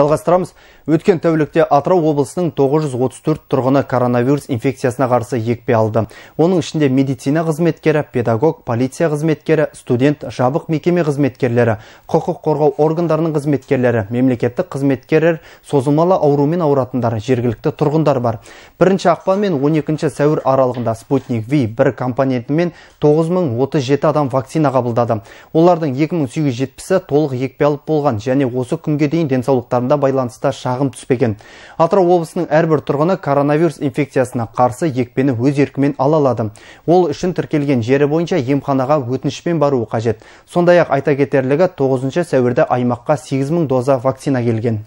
жалғастырамыз өткен тәулікте атырау облысының 934 тұрғыны коронавирус инфекциясына қарсы екпе алды оның ішінде медицина қызметкері педагог полиция қызметкері студент жабық мекеме қызметкерлері құқық қорғау органдарының қызметкерлері мемлекеттік қызметкерлер созылмалы аурумен ауыратындар жергілікті тұрғындар бар бірінші ақпан мен екінші сәуір аралығында спутник ви бір компонентімен 9037 адам вакцина қабылдады олардың 2870-і толық екпе алып болған және осы күнге дейін денсаулықтарында салдарында байланыста шағым түспеген атырау облысының әрбір тұрғыны коронавирус инфекциясына қарсы екпені өз еркімен ала алады ол үшін тіркелген жері бойынша емханаға өтінішпен баруы қажет сондай ақ айта кетерлігі 9 сәуірде аймаққа сегіз доза вакцина келген